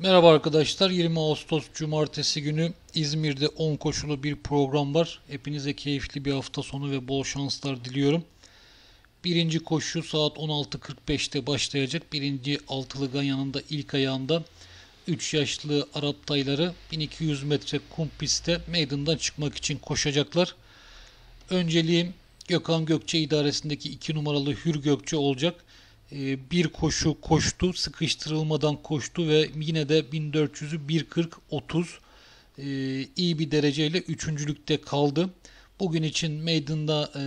Merhaba arkadaşlar. 20 Ağustos Cumartesi günü İzmir'de 10 koşulu bir program var. Hepinize keyifli bir hafta sonu ve bol şanslar diliyorum. Birinci koşu saat 16.45'te başlayacak. Birinci Altılıgan yanında ilk ayağında 3 yaşlı Arap dayıları 1200 metre kum pistte meydandan çıkmak için koşacaklar. Önceliğim Gökhan Gökçe idaresindeki 2 numaralı Hür Gökçe olacak. Ee, bir koşu koştu, sıkıştırılmadan koştu ve yine de 1400'ü 1.40-30 ee, iyi bir dereceyle üçüncülükte kaldı. Bugün için meydanda e,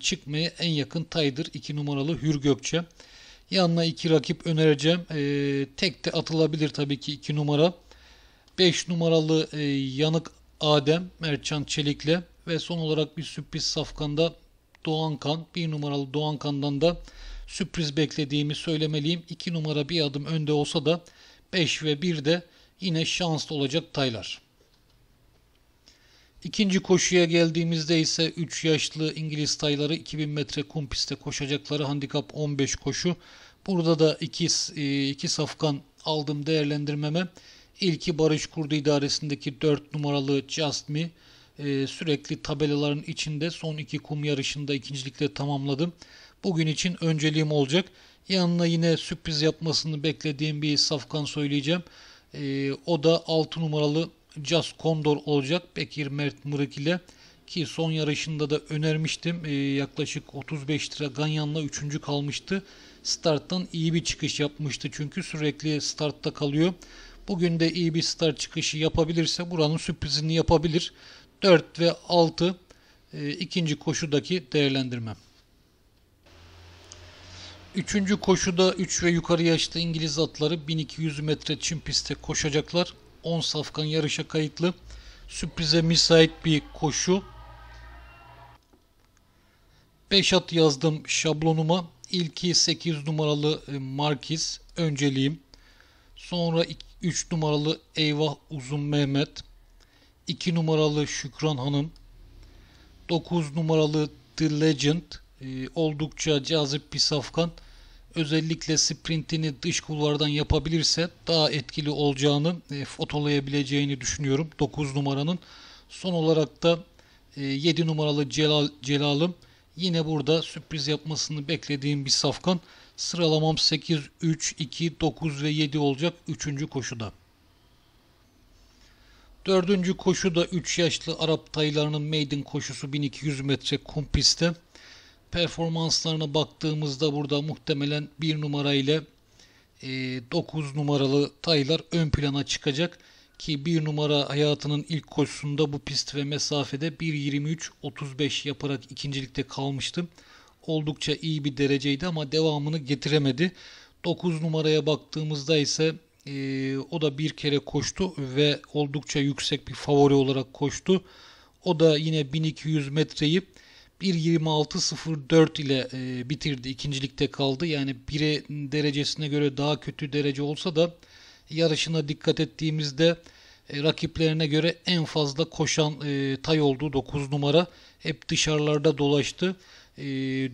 çıkmaya en yakın taydır 2 numaralı Hür Gökçe. Yanına iki rakip önereceğim. E, tek de atılabilir tabii ki 2 numara. 5 numaralı e, Yanık Adem Merçan Çelik'le ve son olarak bir sürpriz safkanda Doğankan Kan. 1 numaralı Doğankandan da sürpriz beklediğimi söylemeliyim. 2 numara bir adım önde olsa da 5 ve 1 de yine şanslı olacak taylar. İkinci koşuya geldiğimizde ise 3 yaşlı İngiliz tayları 2000 metre kum pistte koşacakları handikap 15 koşu. Burada da iki, e, iki safkan aldım değerlendirmeme. İlki Barış Kurdu idaresindeki 4 numaralı Just Me sürekli tabelaların içinde son iki kum yarışında ikincilikle tamamladım. Bugün için önceliğim olacak. Yanına yine sürpriz yapmasını beklediğim bir safkan söyleyeceğim. E, o da 6 numaralı Just Condor olacak. Bekir Mert Mırık ile ki son yarışında da önermiştim. E, yaklaşık 35 lira Ganyan'la 3. kalmıştı. Starttan iyi bir çıkış yapmıştı çünkü sürekli startta kalıyor. Bugün de iyi bir start çıkışı yapabilirse buranın sürprizini yapabilir. 4 ve 6 e, ikinci koşudaki değerlendirmem. Üçüncü koşuda 3 ve yukarı yaşta İngiliz atları 1200 metre çim pistte koşacaklar. 10 safkan yarışa kayıtlı. Sürprize müsait bir koşu. 5 at yazdım şablonuma. İlki 8 numaralı e, Markiz önceliğim. Sonra 3 numaralı Eyvah Uzun Mehmet. 2 numaralı Şükran Hanım. 9 numaralı The Legend. Ee, oldukça cazip bir safkan. Özellikle sprintini dış kulvardan yapabilirse daha etkili olacağını e, fotolayabileceğini düşünüyorum 9 numaranın. Son olarak da 7 e, numaralı Celal, Celal'ım yine burada sürpriz yapmasını beklediğim bir safkan. Sıralamam 8, 3, 2, 9 ve 7 olacak 3. koşuda. Dördüncü koşu da 3 yaşlı Arap taylarının maiden koşusu 1200 metre kum pistte performanslarına baktığımızda burada muhtemelen bir numara ile 9 e, numaralı taylar ön plana çıkacak. Ki bir numara hayatının ilk koşusunda bu pist ve mesafede 1.23.35 yaparak ikincilikte kalmıştı. Oldukça iyi bir dereceydi ama devamını getiremedi. 9 numaraya baktığımızda ise e, o da bir kere koştu ve oldukça yüksek bir favori olarak koştu. O da yine 1200 metreyi 1.26.04 ile e, bitirdi. İkincilikte kaldı. Yani biri derecesine göre daha kötü derece olsa da yarışına dikkat ettiğimizde e, rakiplerine göre en fazla koşan e, tay olduğu 9 numara hep dışarılarda dolaştı. E,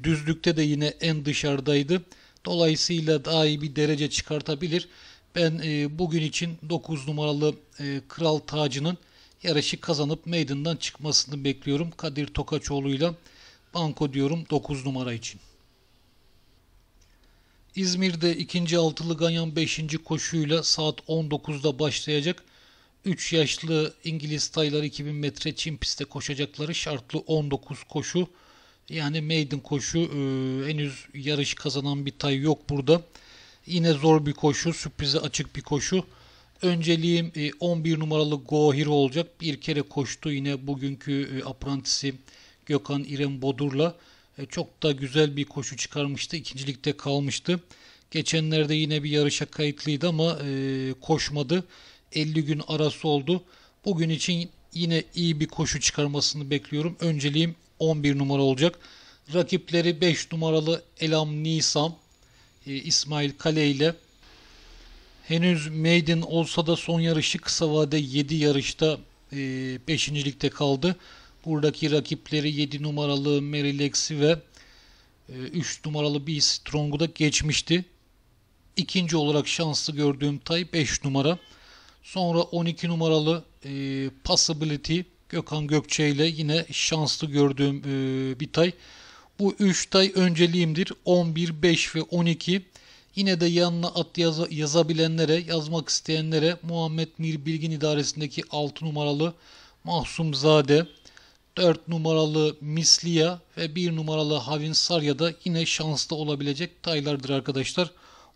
düzlükte de yine en dışarıdaydı. Dolayısıyla daha iyi bir derece çıkartabilir. Ben e, bugün için 9 numaralı e, Kral Tacı'nın yarışı kazanıp meydandan çıkmasını bekliyorum. Kadir Tokaçoğlu'yla ile Banko diyorum 9 numara için. İzmir'de ikinci altılı ganyan 5. koşuyla saat 19'da başlayacak 3 yaşlı İngiliz tayları 2000 metre Çin pistte koşacakları şartlı 19 koşu. Yani maiden koşu e, henüz yarış kazanan bir tay yok burada. Yine zor bir koşu, sürprize açık bir koşu. Önceliğim e, 11 numaralı Gohir olacak. Bir kere koştu yine bugünkü e, Gökhan İrem Bodur'la e, çok da güzel bir koşu çıkarmıştı. İkincilikte kalmıştı. Geçenlerde yine bir yarışa kayıtlıydı ama e, koşmadı. 50 gün arası oldu. Bugün için yine iyi bir koşu çıkarmasını bekliyorum. Önceliğim 11 numara olacak. Rakipleri 5 numaralı Elam Nisam, e, İsmail Kale ile henüz maiden olsa da son yarışı kısa vade 7 yarışta 5. E, ligde kaldı. Buradaki rakipleri 7 numaralı Merilex'i ve 3 e, numaralı B Strong'u da geçmişti. İkinci olarak şanslı gördüğüm tay 5 numara. Sonra 12 numaralı e, Possibility Gökhan Gökçe ile yine şanslı gördüğüm e, bir tay. Bu 3 tay önceliğimdir. 11, 5 ve 12. Yine de yanına at yaza, yazabilenlere, yazmak isteyenlere Muhammed Mir Bilgin İdaresi'ndeki 6 numaralı Mahsum Zade, 4 numaralı Mislia ve 1 numaralı Havinsarya da yine şanslı olabilecek taylardır arkadaşlar.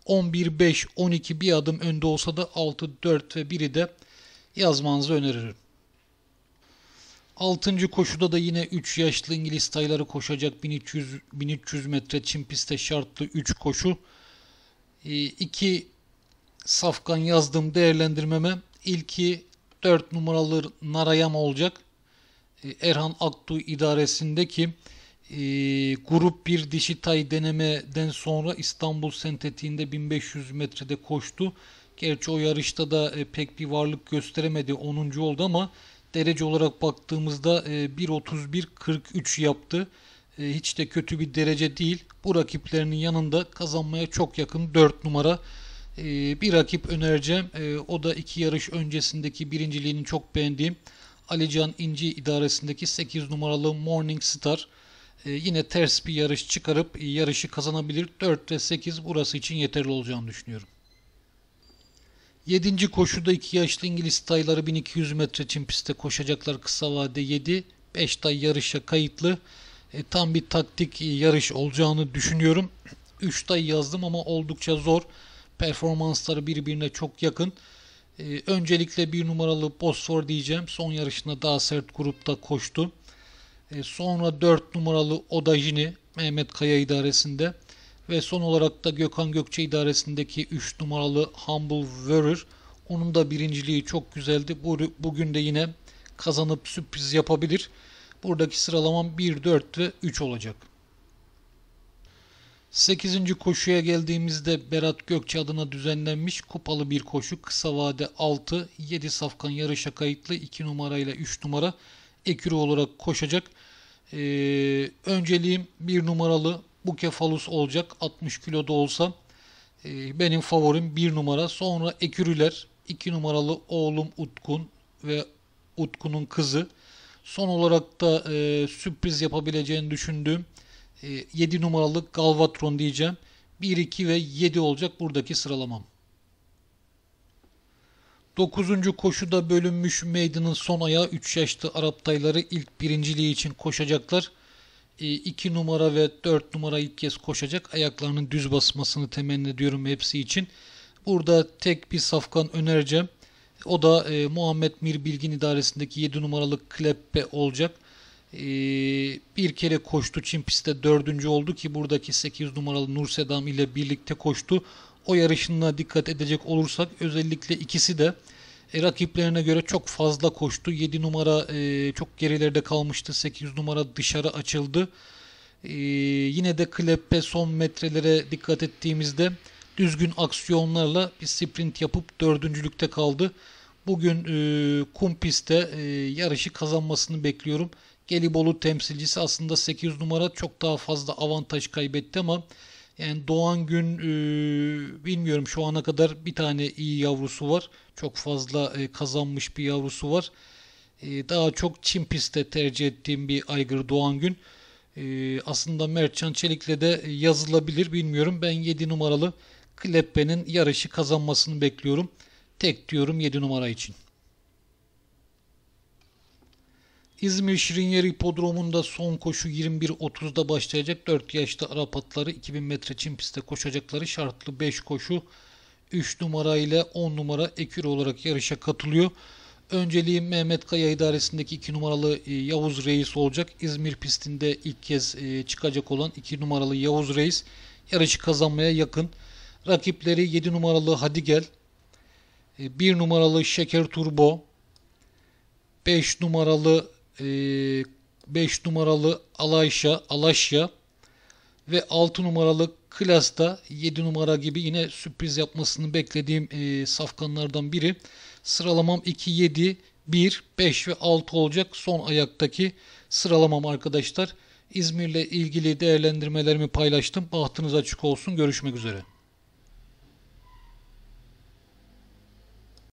11-5, 12 bir adım önde olsa da 6-4 ve 1'i de yazmanızı öneririm. 6. koşuda da yine 3 yaşlı İngiliz tayları koşacak 1300, 1300 metre çim piste şartlı 3 koşu. 2 ee, safkan yazdım değerlendirmeme. İlki 4 numaralı Narayam olacak. E, Erhan Aktu idaresindeki e, grup bir dişi Tay denemeden sonra İstanbul sentetiğinde 1500 metrede koştu. Gerçi o yarışta da e, pek bir varlık gösteremedi. 10. oldu ama derece olarak baktığımızda e, 1.31.43 yaptı. E, hiç de kötü bir derece değil. Bu rakiplerinin yanında kazanmaya çok yakın 4 numara e, bir rakip önereceğim. E, o da iki yarış öncesindeki birinciliğini çok beğendiğim Alican İnci idaresindeki 8 numaralı Morning Star e, yine ters bir yarış çıkarıp e, yarışı kazanabilir. 4 ve 8 burası için yeterli olacağını düşünüyorum. 7. koşuda iki yaşlı İngiliz tayları 1200 metre için piste koşacaklar. Kısa vade 7. 5 tay yarışa kayıtlı. E, tam bir taktik e, yarış olacağını düşünüyorum. 3 tay yazdım ama oldukça zor. Performansları birbirine çok yakın. Ee, öncelikle bir numaralı Bosfor diyeceğim. Son yarışında daha sert grupta koştu. Ee, sonra 4 numaralı Odajini Mehmet Kaya idaresinde ve son olarak da Gökhan Gökçe idaresindeki 3 numaralı Humble Warrior. Onun da birinciliği çok güzeldi. Bugün de yine kazanıp sürpriz yapabilir. Buradaki sıralamam 1, 4 ve 3 olacak. 8. koşuya geldiğimizde Berat Gökçe adına düzenlenmiş kupalı bir koşu. Kısa vade 6, 7 safkan yarışa kayıtlı 2 numarayla 3 numara ekürü olarak koşacak. Ee, önceliğim 1 numaralı bu kefalus olacak 60 kilo da olsa. Ee, benim favorim 1 numara. Sonra ekürüler 2 numaralı oğlum Utkun ve Utkun'un kızı. Son olarak da e, sürpriz yapabileceğini düşündüğüm 7 ee, numaralı Galvatron diyeceğim. 1, 2 ve 7 olacak buradaki sıralamam. 9. koşuda bölünmüş meydanın son ayağı 3 yaşlı Arap dayıları ilk birinciliği için koşacaklar. 2 ee, numara ve 4 numara ilk kez koşacak. Ayaklarının düz basmasını temenni ediyorum hepsi için. Burada tek bir safkan önereceğim. O da e, Muhammed Mir Bilgin idaresindeki 7 numaralı Kleppe olacak. Ee, bir kere koştu Çin pistte dördüncü oldu ki buradaki 8 numaralı Nur Sedam ile birlikte koştu. O yarışına dikkat edecek olursak özellikle ikisi de e, rakiplerine göre çok fazla koştu. 7 numara e, çok gerilerde kalmıştı. 8 numara dışarı açıldı. E, yine de kleppe son metrelere dikkat ettiğimizde düzgün aksiyonlarla bir sprint yapıp dördüncülükte kaldı. Bugün e, kum pistte e, yarışı kazanmasını bekliyorum. Gelibolu temsilcisi aslında 8 numara çok daha fazla avantaj kaybetti ama yani Doğan Gün e, bilmiyorum şu ana kadar bir tane iyi yavrusu var. Çok fazla e, kazanmış bir yavrusu var. E, daha çok çim pistte tercih ettiğim bir aygır Doğan Gün. E, aslında Mertcan Çelik'le de yazılabilir bilmiyorum. Ben 7 numaralı Kleppe'nin yarışı kazanmasını bekliyorum. Tek diyorum 7 numara için. İzmir Şirinyeri Hipodromu'nda son koşu 21.30'da başlayacak. 4 yaşlı Arap atları 2000 metre çim pistte koşacakları şartlı 5 koşu 3 numara ile 10 numara ekür olarak yarışa katılıyor. Önceliği Mehmet Kaya idaresindeki 2 numaralı e, Yavuz Reis olacak. İzmir pistinde ilk kez e, çıkacak olan 2 numaralı Yavuz Reis yarışı kazanmaya yakın. Rakipleri 7 numaralı Hadigel, 1 e, numaralı Şeker Turbo, 5 numaralı 5 ee, numaralı Alayşa, Alaşya ve 6 numaralı Klas'ta 7 numara gibi yine sürpriz yapmasını beklediğim e, safkanlardan biri. Sıralamam 2, 7, 1, 5 ve 6 olacak son ayaktaki sıralamam arkadaşlar. İzmir'le ilgili değerlendirmelerimi paylaştım. Bahtınız açık olsun. Görüşmek üzere.